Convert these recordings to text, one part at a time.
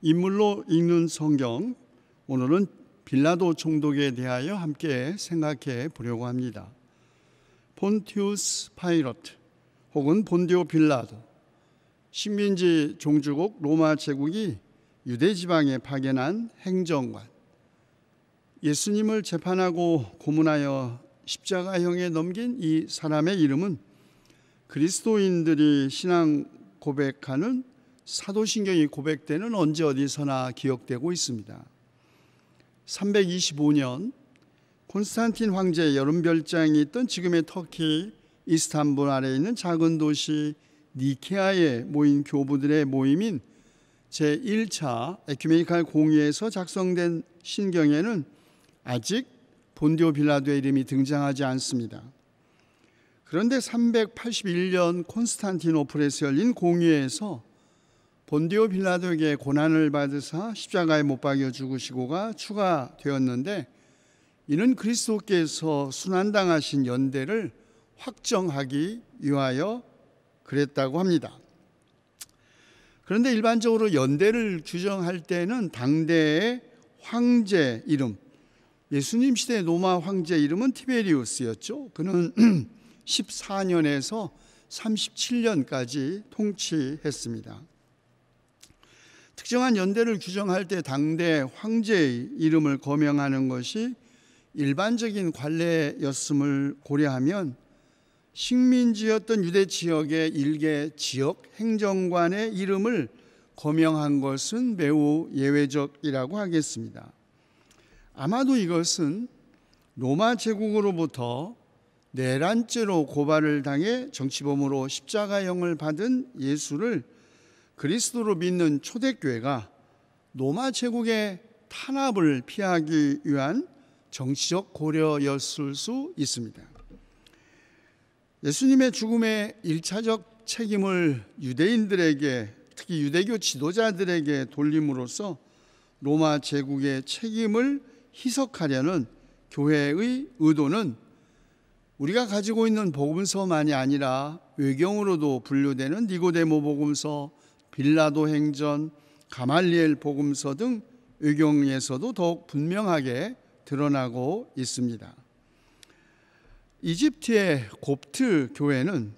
인물로 읽는 성경 오늘은 빌라도 총독에 대하여 함께 생각해 보려고 합니다. 폰티우스 파이러트 혹은 본디오 빌라도 식민지 종주국 로마 제국이 유대 지방에 파견한 행정관 예수님을 재판하고 고문하여 십자가형에 넘긴 이 사람의 이름은 그리스도인들이 신앙 고백하는 사도신경이 고백되는 언제 어디서나 기억되고 있습니다. 325년 콘스탄틴 황제의 여름별장이 있던 지금의 터키 이스탄불 아래 있는 작은 도시 니케아에 모인 교부들의 모임인 제1차 에큐메니칼 공의에서 작성된 신경에는 아직 본디오 빌라도의 이름이 등장하지 않습니다. 그런데 381년 콘스탄티노플에서 열린 공의에서 본디오 빌라도에게 고난을 받으사 십자가에 못 박여 죽으시고가 추가되었는데 이는 그리스도께서 순환당하신 연대를 확정하기 위하여 그랬다고 합니다. 그런데 일반적으로 연대를 규정할 때는 당대의 황제 이름, 예수님 시대 로마 황제 이름은 티베리우스였죠. 그는 14년에서 37년까지 통치했습니다. 특정한 연대를 규정할 때 당대 황제의 이름을 거명하는 것이 일반적인 관례였음을 고려하면 식민지였던 유대 지역의 일개 지역 행정관의 이름을 거명한 것은 매우 예외적이라고 하겠습니다. 아마도 이것은 로마 제국으로부터 내란죄로 고발을 당해 정치범으로 십자가형을 받은 예수를 그리스도로 믿는 초대교회가 로마 제국의 탄압을 피하기 위한 정치적 고려였을 수 있습니다. 예수님의 죽음의 일차적 책임을 유대인들에게 특히 유대교 지도자들에게 돌림으로써 로마 제국의 책임을 희석하려는 교회의 의도는 우리가 가지고 있는 복음서만이 아니라 외경으로도 분류되는 니고데모 복음서, 빌라도 행전, 가말리엘 복음서 등 의경에서도 더욱 분명하게 드러나고 있습니다. 이집트의 곱트 교회는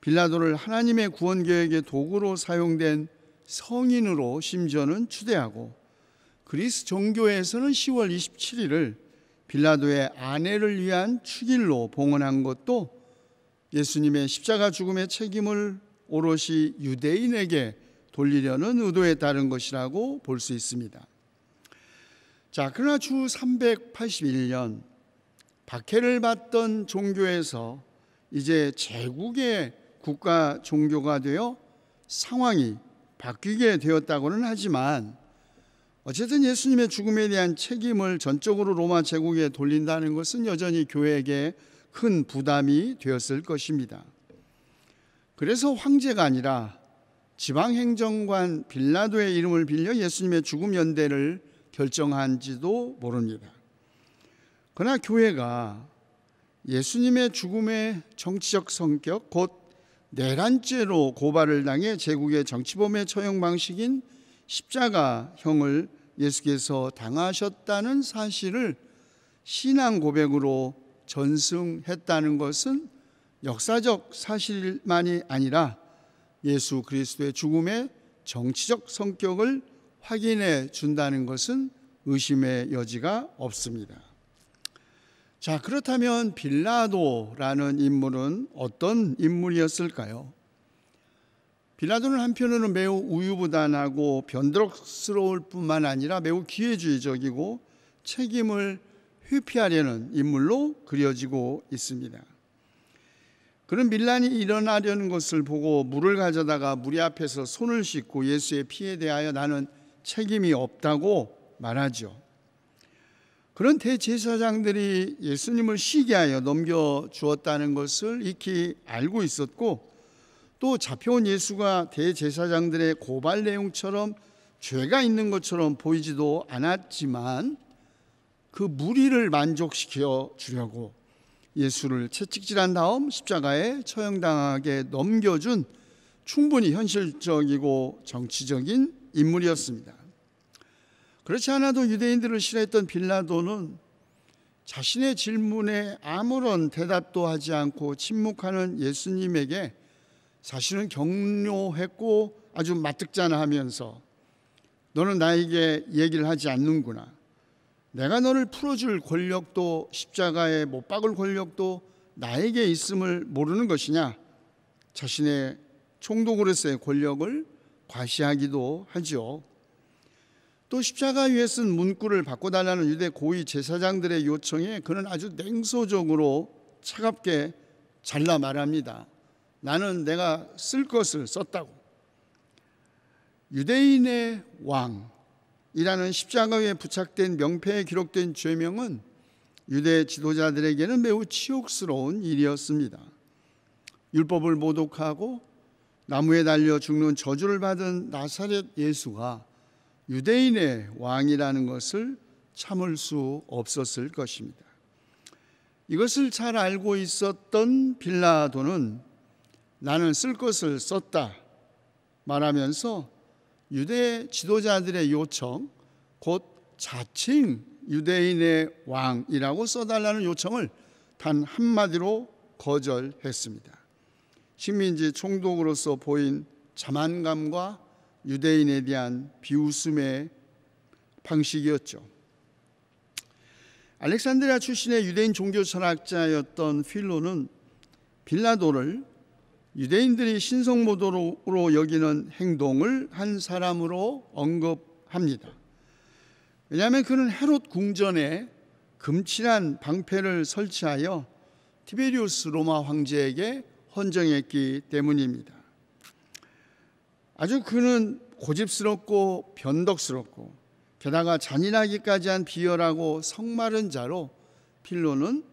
빌라도를 하나님의 구원 계획의 도구로 사용된 성인으로 심지어는 추대하고 그리스 종교에서는 10월 27일을 빌라도의 아내를 위한 축일로 봉헌한 것도 예수님의 십자가 죽음의 책임을 오롯이 유대인에게 돌리려는 의도에 따른 것이라고 볼 수 있습니다. 자, 그러나 주 381년 박해를 받던 종교에서 이제 제국의 국가 종교가 되어 상황이 바뀌게 되었다고는 하지만 어쨌든 예수님의 죽음에 대한 책임을 전적으로 로마 제국에 돌린다는 것은 여전히 교회에게 큰 부담이 되었을 것입니다. 그래서 황제가 아니라 지방행정관 빌라도의 이름을 빌려 예수님의 죽음 연대를 결정한지도 모릅니다. 그러나 교회가 예수님의 죽음의 정치적 성격, 곧 내란죄로 고발을 당해 제국의 정치범의 처형 방식인 십자가형을 예수께서 당하셨다는 사실을 신앙 고백으로 전승했다는 것은 역사적 사실만이 아니라 예수 그리스도의 죽음의 정치적 성격을 확인해 준다는 것은 의심의 여지가 없습니다. 자, 그렇다면 빌라도라는 인물은 어떤 인물이었을까요? 빌라도는 한편으로는 매우 우유부단하고 변덕스러울 뿐만 아니라 매우 기회주의적이고 책임을 회피하려는 인물로 그려지고 있습니다. 그런 밀란이 일어나려는 것을 보고 물을 가져다가 물이 앞에서 손을 씻고 예수의 피에 대하여 나는 책임이 없다고 말하죠. 그런 대제사장들이 예수님을 시기하여 넘겨 주었다는 것을 익히 알고 있었고 또 잡혀온 예수가 대제사장들의 고발 내용처럼 죄가 있는 것처럼 보이지도 않았지만 그 무리를 만족시켜 주려고 예수를 채찍질한 다음 십자가에 처형당하게 넘겨준 충분히 현실적이고 정치적인 인물이었습니다. 그렇지 않아도 유대인들을 싫어했던 빌라도는 자신의 질문에 아무런 대답도 하지 않고 침묵하는 예수님에게 사실은 격려했고 아주 마뜩잖아 하면서 너는 나에게 얘기를 하지 않는구나. 내가 너를 풀어줄 권력도 십자가에 못 박을 권력도 나에게 있음을 모르는 것이냐? 자신의 총독으로서의 권력을 과시하기도 하지요. 또 십자가 위에 쓴 문구를 바꿔달라는 유대 고위 제사장들의 요청에 그는 아주 냉소적으로 차갑게 잘라 말합니다. 나는 내가 쓸 것을 썼다고. 유대인의 왕, 이라는 십자가 위에 부착된 명패에 기록된 죄명은 유대 지도자들에게는 매우 치욕스러운 일이었습니다. 율법을 모독하고 나무에 달려 죽는 저주를 받은 나사렛 예수가 유대인의 왕이라는 것을 참을 수 없었을 것입니다. 이것을 잘 알고 있었던 빌라도는 나는 쓸 것을 썼다 말하면서 유대 지도자들의 요청, 곧 자칭 유대인의 왕이라고 써달라는 요청을 단 한마디로 거절했습니다. 식민지 총독으로서 보인 자만감과 유대인에 대한 비웃음의 방식이었죠. 알렉산드리아 출신의 유대인 종교 철학자였던 필로는 빌라도를 유대인들이 신성모도로 여기는 행동을 한 사람으로 언급합니다. 왜냐하면 그는 헤롯 궁전에 금칠한 방패를 설치하여 티베리우스 로마 황제에게 헌정했기 때문입니다. 아주 그는 고집스럽고 변덕스럽고 게다가 잔인하기까지 한 비열하고 성마른 자로 필로는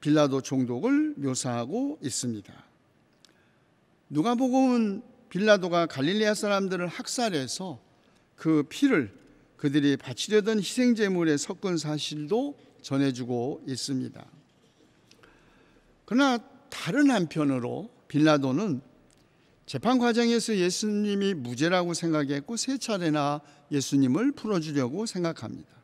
빌라도 총독을 묘사하고 있습니다. 누가복음은 빌라도가 갈릴리아 사람들을 학살해서 그 피를 그들이 바치려던 희생 제물에 섞은 사실도 전해주고 있습니다. 그러나 다른 한편으로 빌라도는 재판 과정에서 예수님이 무죄라고 생각했고 세 차례나 예수님을 풀어주려고 생각합니다.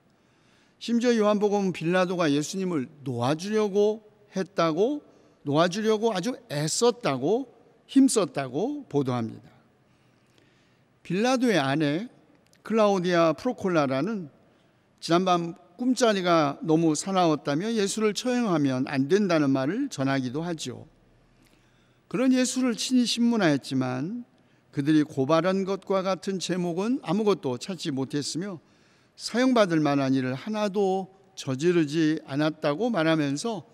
심지어 요한복음은 빌라도가 예수님을 놓아주려고 했다고 놓아주려고 아주 애썼다고 힘썼다고 보도합니다. 빌라도의 아내 클라우디아 프로콜라라는 지난밤 꿈자리가 너무 사나웠다며 예수를 처형하면 안 된다는 말을 전하기도 하지 그런 예수를 친히 신문하였지만 그들이 고발한 것과 같은 제목은 아무것도 찾지 못했으며 사용받을 만한 일을 하나도 저지르지 않았다고 말하면서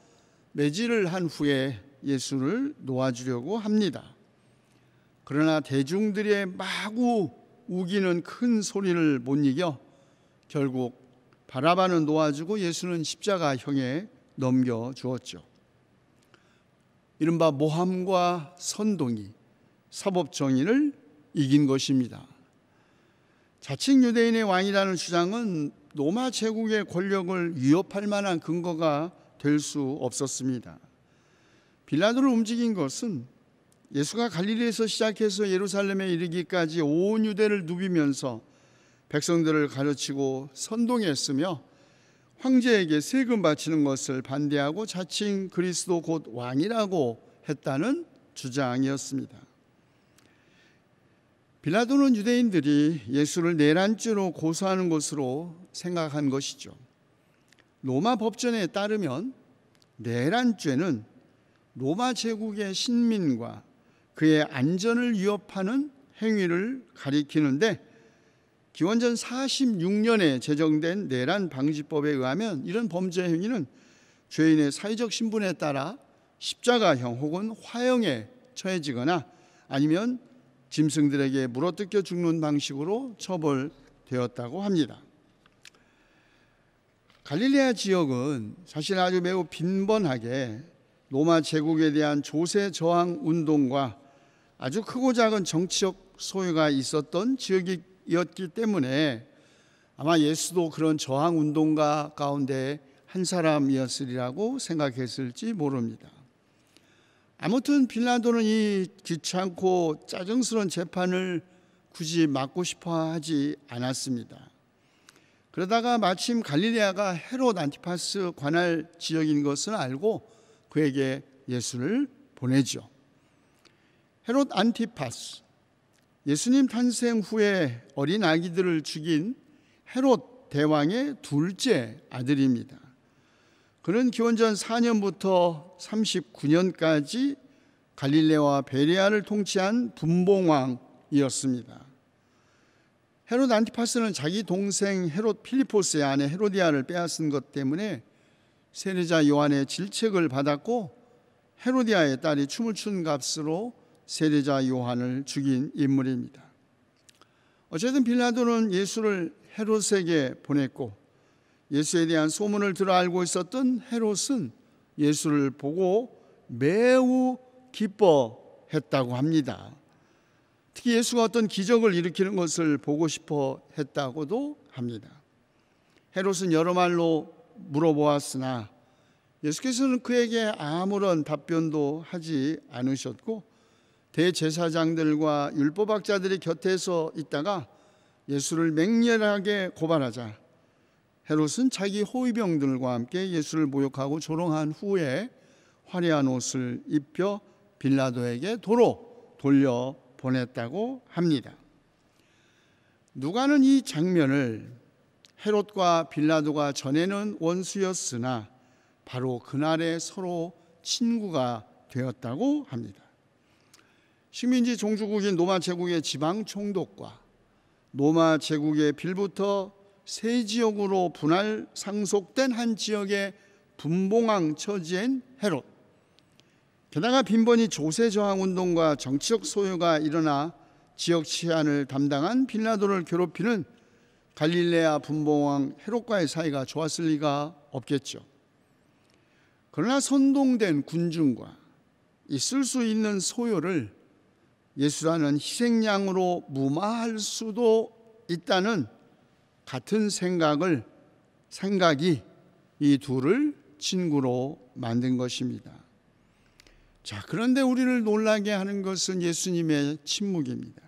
매질을 한 후에 예수를 놓아주려고 합니다. 그러나 대중들의 마구 우기는 큰 소리를 못 이겨 결국 바라바는 놓아주고 예수는 십자가형에 넘겨 주었죠. 이른바 모함과 선동이 사법 정의를 이긴 것입니다. 자칭 유대인의 왕이라는 주장은 로마 제국의 권력을 위협할 만한 근거가 될 수 없었습니다. 빌라도를 움직인 것은 예수가 갈릴리에서 시작해서 예루살렘에 이르기까지 온 유대를 누비면서 백성들을 가르치고 선동했으며 황제에게 세금 바치는 것을 반대하고 자칭 그리스도 곧 왕이라고 했다는 주장이었습니다. 빌라도는 유대인들이 예수를 내란죄로 고소하는 것으로 생각한 것이죠. 로마 법전에 따르면 내란죄는 로마 제국의 신민과 그의 안전을 위협하는 행위를 가리키는데 기원전 46년에 제정된 내란 방지법에 의하면 이런 범죄 행위는 죄인의 사회적 신분에 따라 십자가형 혹은 화형에 처해지거나 아니면 짐승들에게 물어뜯겨 죽는 방식으로 처벌되었다고 합니다. 갈릴레아 지역은 사실 아주 매우 빈번하게 로마 제국에 대한 조세 저항 운동과 아주 크고 작은 정치적 소요가 있었던 지역이었기 때문에 아마 예수도 그런 저항 운동가 가운데 한 사람이었으리라고 생각했을지 모릅니다. 아무튼 빌라도는 이 귀찮고 짜증스러운 재판을 굳이 막고 싶어 하지 않았습니다. 그러다가 마침 갈릴리아가 헤롯 안티파스 관할 지역인 것을 알고 그에게 예수를 보내죠. 헤롯 안티파스 예수님 탄생 후에 어린 아기들을 죽인 헤롯 대왕의 둘째 아들입니다. 그는 기원전 4년부터 39년까지 갈릴레와 베리아를 통치한 분봉왕이었습니다. 헤롯 안티파스는 자기 동생 헤롯 필리포스의 아내 헤로디아를 빼앗은 것 때문에 세례자 요한의 질책을 받았고 헤로디아의 딸이 춤을 춘 값으로 세례자 요한을 죽인 인물입니다. 어쨌든 빌라도는 예수를 헤롯에게 보냈고 예수에 대한 소문을 들어 알고 있었던 헤롯은 예수를 보고 매우 기뻐했다고 합니다. 특히 예수가 어떤 기적을 일으키는 것을 보고 싶어 했다고도 합니다. 헤롯은 여러 말로 물어보았으나 예수께서는 그에게 아무런 답변도 하지 않으셨고 대제사장들과 율법학자들이 곁에서 있다가 예수를 맹렬하게 고발하자 헤롯은 자기 호위병들과 함께 예수를 모욕하고 조롱한 후에 화려한 옷을 입혀 빌라도에게 도로 돌려 보냈다고 합니다. 누가는 이 장면을 헤롯과 빌라도가 전에는 원수였으나 바로 그날에 서로 친구가 되었다고 합니다. 식민지 종주국인 로마 제국의 지방 총독과 로마 제국의 빌부터 세 지역으로 분할 상속된 한 지역의 분봉왕 처지엔 헤롯. 게다가 빈번히 조세 저항 운동과 정치적 소요가 일어나 지역 치안을 담당한 빌라도를 괴롭히는 갈릴레아 분봉왕 헤롯과의 사이가 좋았을 리가 없겠죠. 그러나 선동된 군중과 있을 수 있는 소요를 예수라는 희생양으로 무마할 수도 있다는 같은 생각을 생각이 이 둘을 친구로 만든 것입니다. 자, 그런데 우리를 놀라게 하는 것은 예수님의 침묵입니다.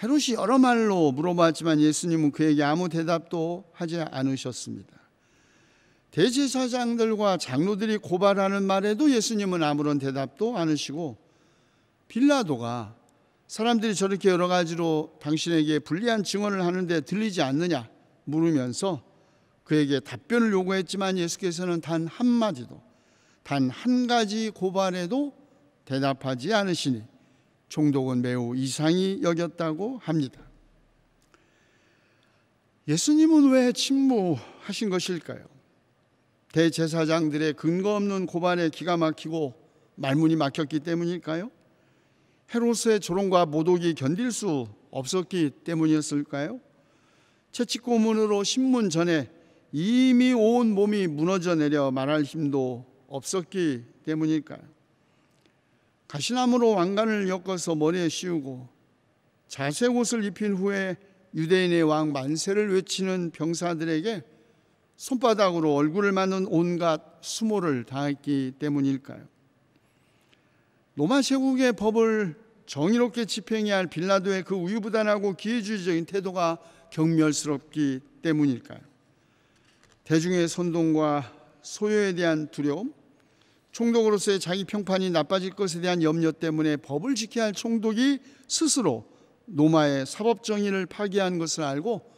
헤롯이 여러 말로 물어봤지만 예수님은 그에게 아무 대답도 하지 않으셨습니다. 대제사장들과 장로들이 고발하는 말에도 예수님은 아무런 대답도 않으시고 빌라도가 사람들이 저렇게 여러 가지로 당신에게 불리한 증언을 하는데 들리지 않느냐 물으면서 그에게 답변을 요구했지만 예수께서는 단 한마디도 단 한 가지 고발에도 대답하지 않으시니 종독은 매우 이상히 여겼다고 합니다. 예수님은 왜 침묵하신 것일까요? 대제사장들의 근거 없는 고발에 기가 막히고 말문이 막혔기 때문일까요? 헤롯의 조롱과 모독이 견딜 수 없었기 때문이었을까요? 채찍고문으로 신문 전에 이미 온 몸이 무너져 내려 말할 힘도 없었기 때문일까요? 가시나무로 왕관을 엮어서 머리에 씌우고 자색 옷을 입힌 후에 유대인의 왕 만세를 외치는 병사들에게 손바닥으로 얼굴을 맞는 온갖 수모를 당했기 때문일까요? 로마 제국의 법을 정의롭게 집행해야 할 빌라도의 그 우유부단하고 기회주의적인 태도가 경멸스럽기 때문일까요? 대중의 선동과 소요에 대한 두려움, 총독으로서의 자기 평판이 나빠질 것에 대한 염려 때문에 법을 지켜야 할 총독이 스스로 로마의 사법 정의를 파괴한 것을 알고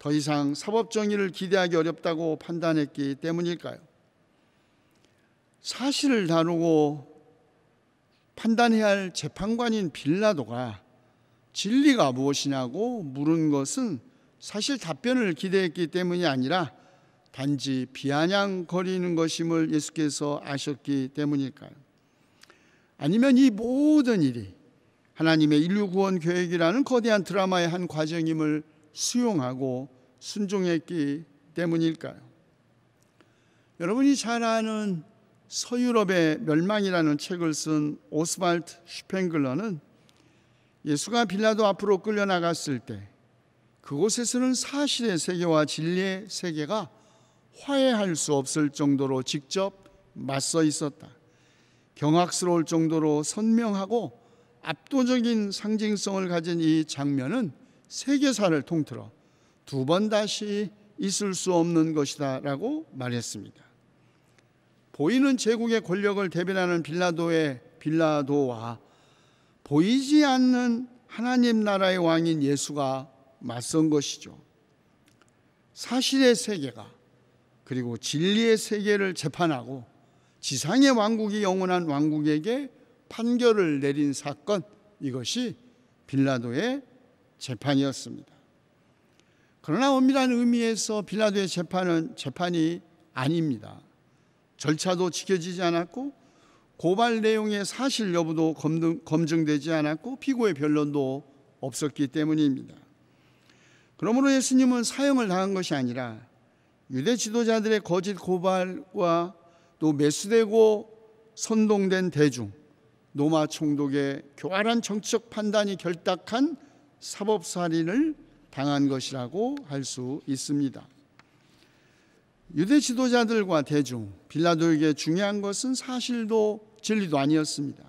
더 이상 사법 정의를 기대하기 어렵다고 판단했기 때문일까요? 사실을 다루고 판단해야 할 재판관인 빌라도가 진리가 무엇이냐고 물은 것은 사실 답변을 기대했기 때문이 아니라 단지 비아냥거리는 것임을 예수께서 아셨기 때문일까요? 아니면 이 모든 일이 하나님의 인류 구원 계획이라는 거대한 드라마의 한 과정임을 수용하고 순종했기 때문일까요? 여러분이 잘 아는 서유럽의 멸망이라는 책을 쓴 오스발트 슈펜글러는 예수가 빌라도 앞으로 끌려나갔을 때 그곳에서는 사실의 세계와 진리의 세계가 화해할 수 없을 정도로 직접 맞서 있었다. 경악스러울 정도로 선명하고 압도적인 상징성을 가진 이 장면은 세계사를 통틀어 두 번 다시 있을 수 없는 것이다라고 말했습니다. 보이는 제국의 권력을 대변하는 빌라도의 빌라도와 보이지 않는 하나님 나라의 왕인 예수가 맞선 것이죠. 사실의 세계가 그리고 진리의 세계를 재판하고 지상의 왕국이 영원한 왕국에게 판결을 내린 사건 이것이 빌라도의 재판이었습니다. 그러나 엄밀한 의미에서 빌라도의 재판은 재판이 아닙니다. 절차도 지켜지지 않았고 고발 내용의 사실 여부도 검증, 되지 않았고 피고의 변론도 없었기 때문입니다. 그러므로 예수님은 사형을 당한 것이 아니라 유대 지도자들의 거짓 고발과 또 매수되고 선동된 대중, 노마 총독의 교활한 정치적 판단이 결탁한 사법살인을 당한 것이라고 할 수 있습니다. 유대 지도자들과 대중, 빌라도에게 중요한 것은 사실도 진리도 아니었습니다.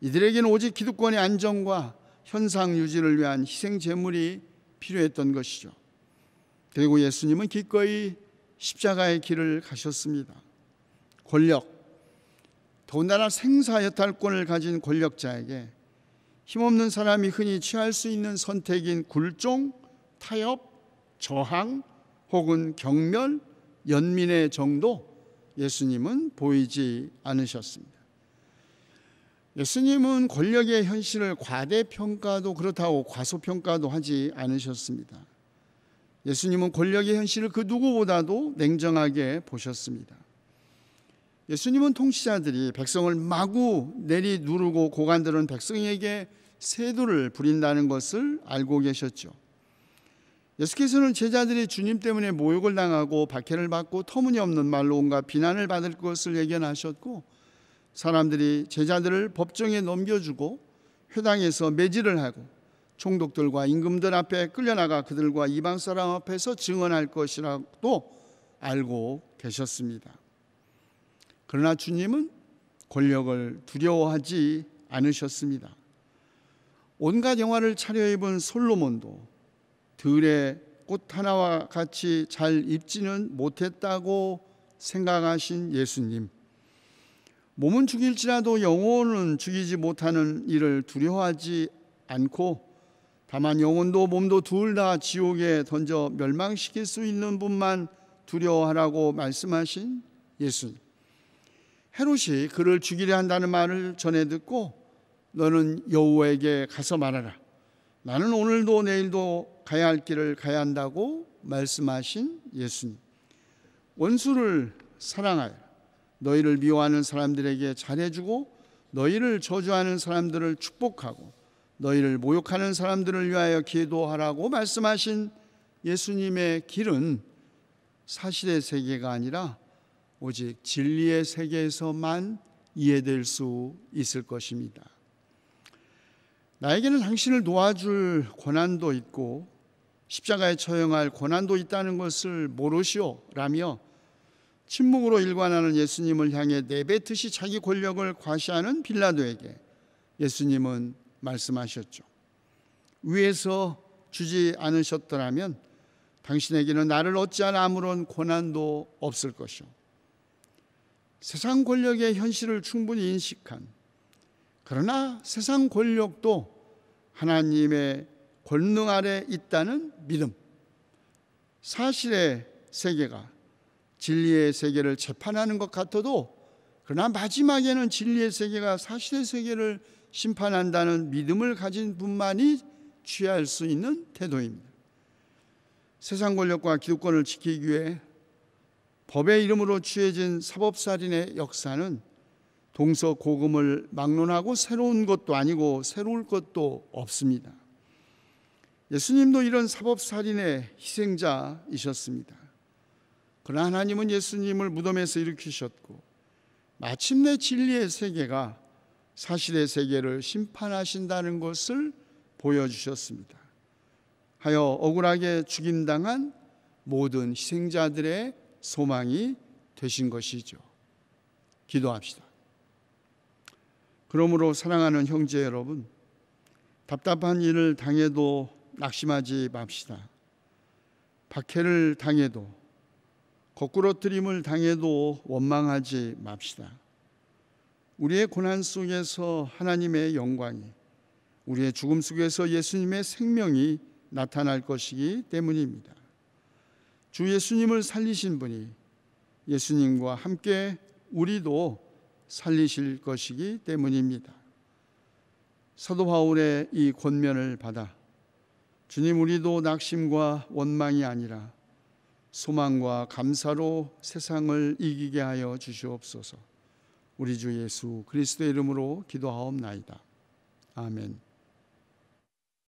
이들에게는 오직 기득권의 안정과 현상 유지를 위한 희생 제물이 필요했던 것이죠. 그리고 예수님은 기꺼이 십자가의 길을 가셨습니다. 권력, 더군다나 생사 여탈권을 가진 권력자에게 힘없는 사람이 흔히 취할 수 있는 선택인 굴종, 타협, 저항 혹은 경멸 연민의 정도 예수님은 보이지 않으셨습니다. 예수님은 권력의 현실을 과대평가도 그렇다고 과소평가도 하지 않으셨습니다. 예수님은 권력의 현실을 그 누구보다도 냉정하게 보셨습니다. 예수님은 통치자들이 백성을 마구 내리 누르고 고관들은 백성에게 세도를 부린다는 것을 알고 계셨죠. 예수께서는 제자들이 주님 때문에 모욕을 당하고 박해를 받고 터무니없는 말로 온갖 비난을 받을 것을 예견하셨고 사람들이 제자들을 법정에 넘겨주고 회당에서 매질을 하고 총독들과 임금들 앞에 끌려나가 그들과 이방 사람 앞에서 증언할 것이라도 고 알고 계셨습니다. 그러나 주님은 권력을 두려워하지 않으셨습니다. 온갖 영화를 차려입은 솔로몬도 들의 꽃 하나와 같이 잘 입지는 못했다고 생각하신 예수님. 몸은 죽일지라도 영혼은 죽이지 못하는 일을 두려워하지 않고 다만 영혼도 몸도 둘 다 지옥에 던져 멸망시킬 수 있는 분만 두려워하라고 말씀하신 예수님. 헤롯이 그를 죽이려 한다는 말을 전해 듣고 너는 여호와에게 가서 말하라. 나는 오늘도 내일도 가야 할 길을 가야 한다고 말씀하신 예수님. 원수를 사랑하여 너희를 미워하는 사람들에게 잘해주고 너희를 저주하는 사람들을 축복하고 너희를 모욕하는 사람들을 위하여 기도하라고 말씀하신 예수님의 길은 사실의 세계가 아니라 오직 진리의 세계에서만 이해될 수 있을 것입니다. 나에게는 당신을 놓아줄 권한도 있고 십자가에 처형할 권한도 있다는 것을 모르시오 라며 침묵으로 일관하는 예수님을 향해 내뱉듯이 자기 권력을 과시하는 빌라도에게 예수님은 말씀하셨죠. 위에서 주지 않으셨더라면 당신에게는 나를 어찌할 아무런 권한도 없을 것이오. 세상 권력의 현실을 충분히 인식한 그러나 세상 권력도 하나님의 권능 아래 있다는 믿음. 사실의 세계가 진리의 세계를 재판하는 것 같아도 그러나 마지막에는 진리의 세계가 사실의 세계를 심판한다는 믿음을 가진 분만이 취할 수 있는 태도입니다. 세상 권력과 기득권을 지키기 위해 법의 이름으로 취해진 사법살인의 역사는 동서 고금을 막론하고 새로운 것도 아니고 새로울 것도 없습니다. 예수님도 이런 사법살인의 희생자이셨습니다. 그러나 하나님은 예수님을 무덤에서 일으키셨고 마침내 진리의 세계가 사실의 세계를 심판하신다는 것을 보여주셨습니다. 하여 억울하게 죽임당한 모든 희생자들의 소망이 되신 것이죠. 기도합시다. 그러므로 사랑하는 형제 여러분, 답답한 일을 당해도 낙심하지 맙시다. 박해를 당해도 거꾸로뜨림을 당해도 원망하지 맙시다. 우리의 고난 속에서 하나님의 영광이 우리의 죽음 속에서 예수님의 생명이 나타날 것이기 때문입니다. 주 예수님을 살리신 분이 예수님과 함께 우리도 살리실 것이기 때문입니다. 사도 바울의 이 권면을 받아 주님 우리도 낙심과 원망이 아니라 소망과 감사로 세상을 이기게 하여 주시옵소서. 우리 주 예수 그리스도의 이름으로 기도하옵나이다. 아멘.